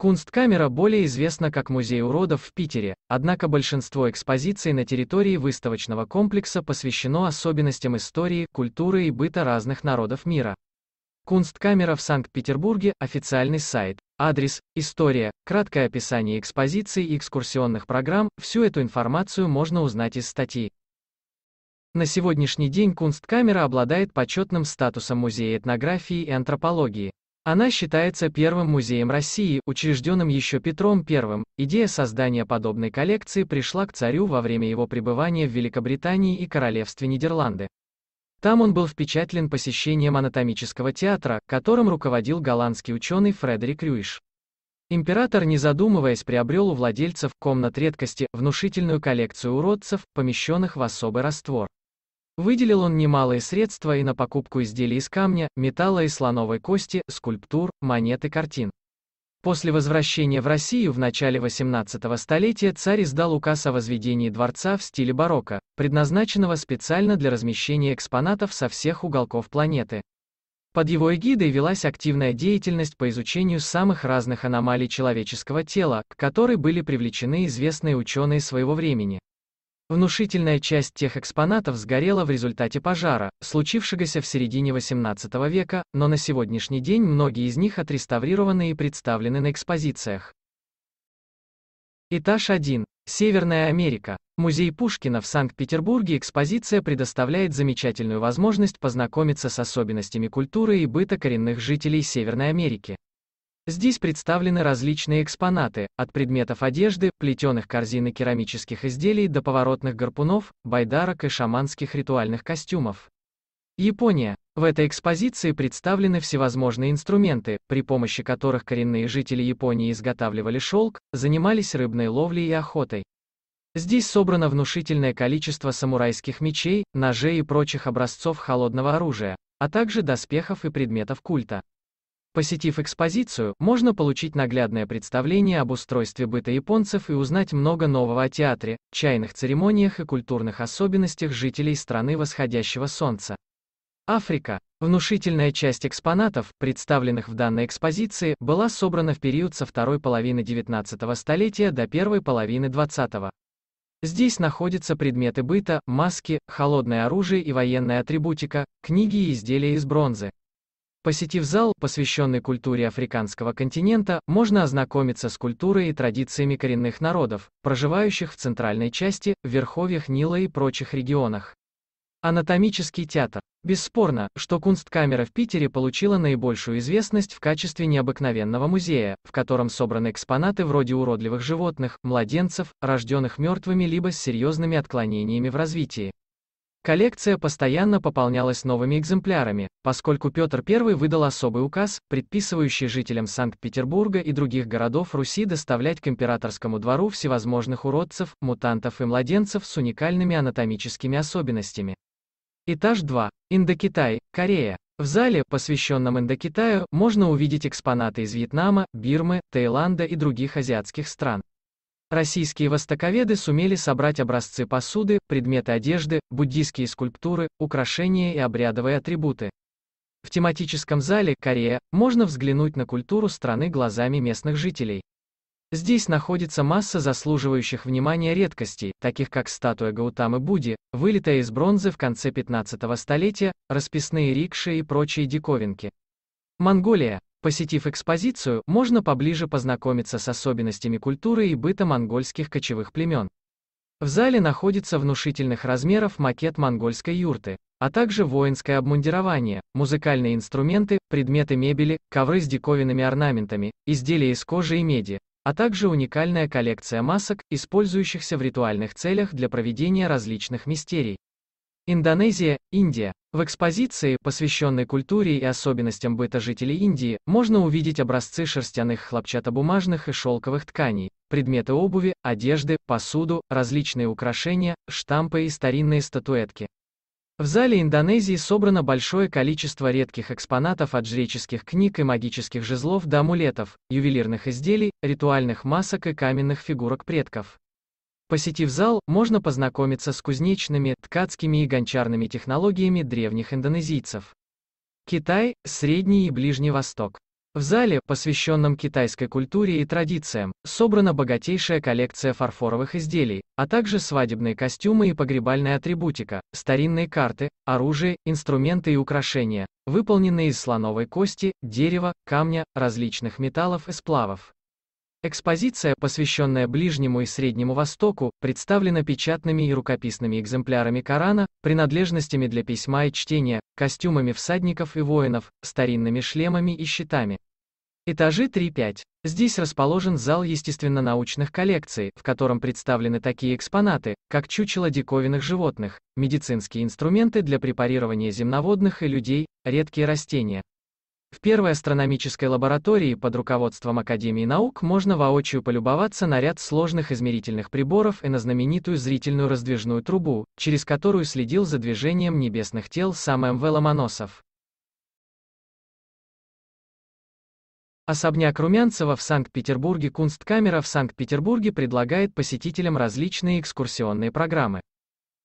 Кунсткамера более известна как Музей уродов в Питере, однако большинство экспозиций на территории выставочного комплекса посвящено особенностям истории, культуры и быта разных народов мира. Кунсткамера в Санкт-Петербурге, официальный сайт, адрес, история, краткое описание экспозиций и экскурсионных программ, всю эту информацию можно узнать из статьи. На сегодняшний день Кунсткамера обладает почетным статусом музея этнографии и антропологии, она считается первым музеем России, учрежденным еще Петром I. Идея создания подобной коллекции пришла к царю во время его пребывания в Великобритании и Королевстве Нидерланды. Там он был впечатлен посещением анатомического театра, которым руководил голландский ученый Фредерик Рюиш. Император, не задумываясь, приобрел у владельцев комнат редкости внушительную коллекцию уродцев, помещенных в особый раствор. Выделил он немалые средства и на покупку изделий из камня, металла и слоновой кости, скульптур, монет и картин. После возвращения в Россию в начале XVIII столетия царь издал указ о возведении дворца в стиле барокко, предназначенного специально для размещения экспонатов со всех уголков планеты. Под его эгидой велась активная деятельность по изучению самых разных аномалий человеческого тела, к которой были привлечены известные ученые своего времени. Внушительная часть тех экспонатов сгорела в результате пожара, случившегося в середине XVIII века, но на сегодняшний день многие из них отреставрированы и представлены на экспозициях. Этаж 1. Северная Америка. Музей Пушкина в Санкт-Петербурге экспозиция предоставляет замечательную возможность познакомиться с особенностями культуры и быта коренных жителей Северной Америки. Здесь представлены различные экспонаты, от предметов одежды, плетеных корзин и керамических изделий до поворотных гарпунов, байдарок и шаманских ритуальных костюмов. Япония. В этой экспозиции представлены всевозможные инструменты, при помощи которых коренные жители Японии изготавливали шелк, занимались рыбной ловлей и охотой. Здесь собрано внушительное количество самурайских мечей, ножей и прочих образцов холодного оружия, а также доспехов и предметов культа. Посетив экспозицию, можно получить наглядное представление об устройстве быта японцев и узнать много нового о театре, чайных церемониях и культурных особенностях жителей страны восходящего солнца. Африка. Внушительная часть экспонатов, представленных в данной экспозиции, была собрана в период со второй половины 19 столетия до первой половины 20 -го. Здесь находятся предметы быта, маски, холодное оружие и военная атрибутика, книги и изделия из бронзы, Посетив зал, посвященный культуре африканского континента, можно ознакомиться с культурой и традициями коренных народов, проживающих в центральной части, в верховьях Нила и прочих регионах. Анатомический театр. Бесспорно, что Кунсткамера в Питере получила наибольшую известность в качестве необыкновенного музея, в котором собраны экспонаты вроде уродливых животных, младенцев, рожденных мертвыми либо с серьезными отклонениями в развитии. Коллекция постоянно пополнялась новыми экземплярами, поскольку Петр I выдал особый указ, предписывающий жителям Санкт-Петербурга и других городов Руси доставлять к императорскому двору всевозможных уродцев, мутантов и младенцев с уникальными анатомическими особенностями. Этаж 2. Индокитай, Корея. В зале, посвященном Индокитаю, можно увидеть экспонаты из Вьетнама, Бирмы, Таиланда и других азиатских стран. Российские востоковеды сумели собрать образцы посуды, предметы одежды, буддийские скульптуры, украшения и обрядовые атрибуты. В тематическом зале «Корея» можно взглянуть на культуру страны глазами местных жителей. Здесь находится масса заслуживающих внимания редкостей, таких как статуя Гаутамы Будди, вылитая из бронзы в конце 15 столетия, расписные рикши и прочие диковинки. Монголия, Посетив экспозицию, можно поближе познакомиться с особенностями культуры и быта монгольских кочевых племен. В зале находится внушительных размеров макет монгольской юрты, а также воинское обмундирование, музыкальные инструменты, предметы мебели, ковры с диковинными орнаментами, изделия из кожи и меди, а также уникальная коллекция масок, использующихся в ритуальных целях для проведения различных мистерий. Индонезия, Индия. В экспозиции, посвященной культуре и особенностям быта жителей Индии, можно увидеть образцы шерстяных хлопчатобумажных и шелковых тканей, предметы обуви, одежды, посуду, различные украшения, штампы и старинные статуэтки. В зале Индонезии собрано большое количество редких экспонатов от жреческих книг и магических жезлов до амулетов, ювелирных изделий, ритуальных масок и каменных фигурок предков. Посетив зал, можно познакомиться с кузнечными, ткацкими и гончарными технологиями древних индонезийцев. Китай, Средний и Ближний Восток. В зале, посвященном китайской культуре и традициям, собрана богатейшая коллекция фарфоровых изделий, а также свадебные костюмы и погребальная атрибутика, старинные карты, оружие, инструменты и украшения, выполненные из слоновой кости, дерева, камня, различных металлов и сплавов. Экспозиция, посвященная Ближнему и Среднему Востоку, представлена печатными и рукописными экземплярами Корана, принадлежностями для письма и чтения, костюмами всадников и воинов, старинными шлемами и щитами. Этажи 3-5. Здесь расположен зал естественно-научных коллекций, в котором представлены такие экспонаты, как чучело диковинных животных, медицинские инструменты для препарирования земноводных и людей, редкие растения. В первой астрономической лаборатории под руководством Академии наук можно воочию полюбоваться на ряд сложных измерительных приборов и на знаменитую зрительную раздвижную трубу, через которую следил за движением небесных тел сам М.В. Ломоносов. Особняк Румянцева в Санкт-Петербурге Кунсткамера в Санкт-Петербурге предлагает посетителям различные экскурсионные программы.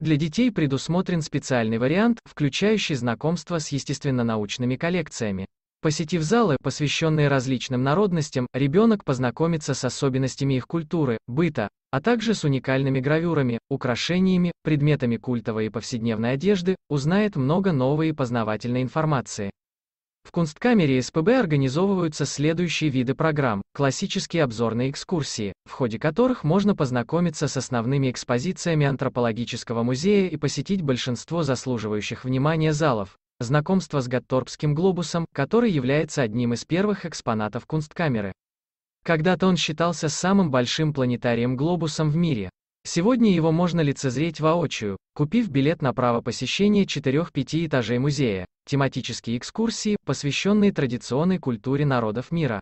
Для детей предусмотрен специальный вариант, включающий знакомство с естественно-научными коллекциями. Посетив залы, посвященные различным народностям, ребенок познакомится с особенностями их культуры, быта, а также с уникальными гравюрами, украшениями, предметами культовой и повседневной одежды, узнает много новой и познавательной информации. В Кунсткамере СПБ организовываются следующие виды программ, классические обзорные экскурсии, в ходе которых можно познакомиться с основными экспозициями антропологического музея и посетить большинство заслуживающих внимания залов, знакомство с Гатторпским глобусом, который является одним из первых экспонатов кунсткамеры. Когда-то он считался самым большим планетарием-глобусом в мире. Сегодня его можно лицезреть воочию, купив билет на право посещения четырех 5 этажей музея, тематические экскурсии, посвященные традиционной культуре народов мира.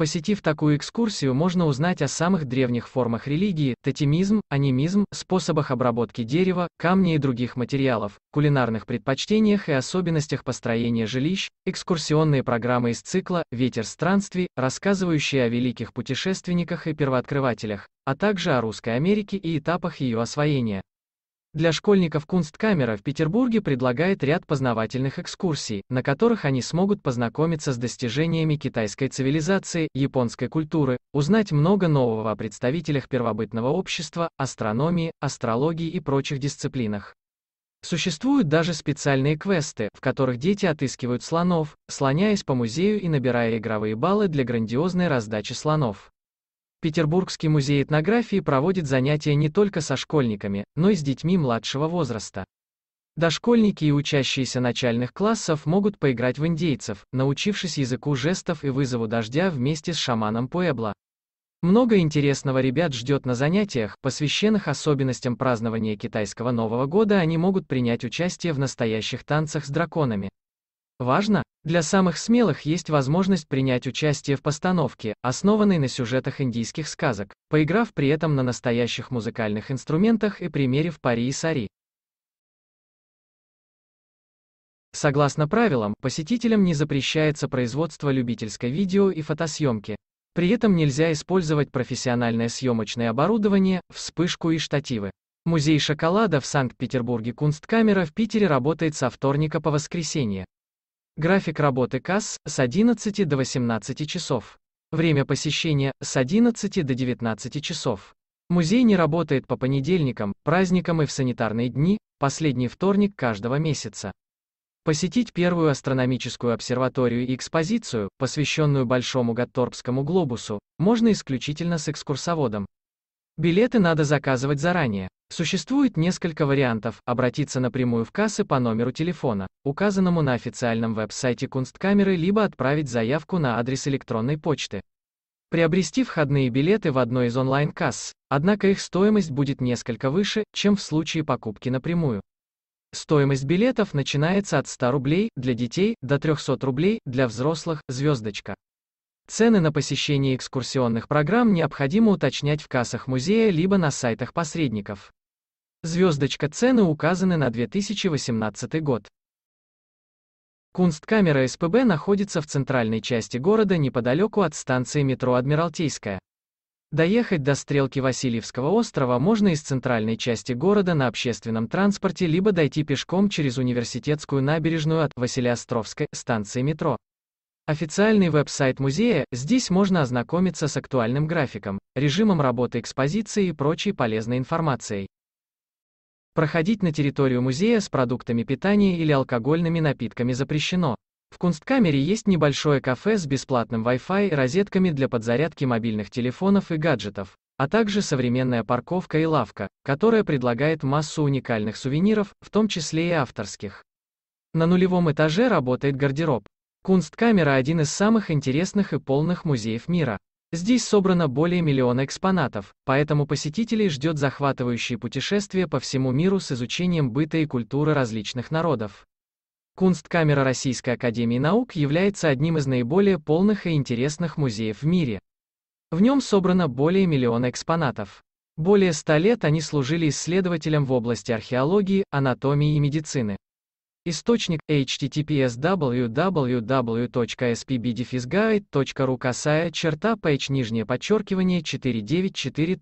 Посетив такую экскурсию, можно узнать о самых древних формах религии, тотемизм, анимизм, способах обработки дерева, камней и других материалов, кулинарных предпочтениях и особенностях построения жилищ, экскурсионные программы из цикла «Ветер странствий», рассказывающие о великих путешественниках и первооткрывателях, а также о Русской Америке и этапах ее освоения. Для школьников Кунсткамера в Петербурге предлагает ряд познавательных экскурсий, на которых они смогут познакомиться с достижениями китайской цивилизации, японской культуры, узнать много нового о представителях первобытного общества, астрономии, астрологии и прочих дисциплинах. Существуют даже специальные квесты, в которых дети отыскивают слонов, слоняясь по музею и набирая игровые баллы для грандиозной раздачи слонов. Петербургский музей этнографии проводит занятия не только со школьниками, но и с детьми младшего возраста. Дошкольники и учащиеся начальных классов могут поиграть в индейцев, научившись языку жестов и вызову дождя вместе с шаманом Пуэбла. Много интересного ребят ждет на занятиях, посвященных особенностям празднования китайского Нового года они могут принять участие в настоящих танцах с драконами. Важно, для самых смелых есть возможность принять участие в постановке, основанной на сюжетах индийских сказок, поиграв при этом на настоящих музыкальных инструментах и примерив пари и сари. Согласно правилам, посетителям не запрещается производство любительской видео и фотосъемки. При этом нельзя использовать профессиональное съемочное оборудование, вспышку и штативы. Музей шоколада в Санкт-Петербурге Кунсткамера в Питере работает со вторника по воскресенье. График работы касс с 11 до 18 часов. Время посещения с 11 до 19 часов. Музей не работает по понедельникам, праздникам и в санитарные дни, последний вторник каждого месяца. Посетить первую астрономическую обсерваторию и экспозицию, посвященную Большому Гатторпскому глобусу, можно исключительно с экскурсоводом. Билеты надо заказывать заранее. Существует несколько вариантов обратиться напрямую в кассы по номеру телефона, указанному на официальном веб-сайте Кунсткамеры, либо отправить заявку на адрес электронной почты. Приобрести входные билеты в одной из онлайн-касс, однако их стоимость будет несколько выше, чем в случае покупки напрямую. Стоимость билетов начинается от 100 рублей для детей до 300 рублей для взрослых, звездочка. Цены на посещение экскурсионных программ необходимо уточнять в кассах музея либо на сайтах посредников. Звездочка цены указаны на 2018 год. Кунсткамера СПБ находится в центральной части города неподалеку от станции метро Адмиралтейская. Доехать до стрелки Васильевского острова можно из центральной части города на общественном транспорте либо дойти пешком через университетскую набережную от Василиостровской станции метро. Официальный веб-сайт музея, здесь можно ознакомиться с актуальным графиком, режимом работы экспозиции и прочей полезной информацией. Проходить на территорию музея с продуктами питания или алкогольными напитками запрещено. В Кунсткамере есть небольшое кафе с бесплатным Wi-Fi и розетками для подзарядки мобильных телефонов и гаджетов, а также современная парковка и лавка, которая предлагает массу уникальных сувениров, в том числе и авторских. На нулевом этаже работает гардероб. Кунсткамера – один из самых интересных и полных музеев мира. Здесь собрано более миллиона экспонатов, поэтому посетителей ждет захватывающее путешествие по всему миру с изучением быта и культуры различных народов. Кунсткамера Российской Академии Наук является одним из наиболее полных и интересных музеев в мире. В нем собрано более миллиона экспонатов. Более ста лет они служили исследователям в области археологии, анатомии и медицины. Источник https www.spbdefisguide.ru косая черта page нижнее подчеркивание 494.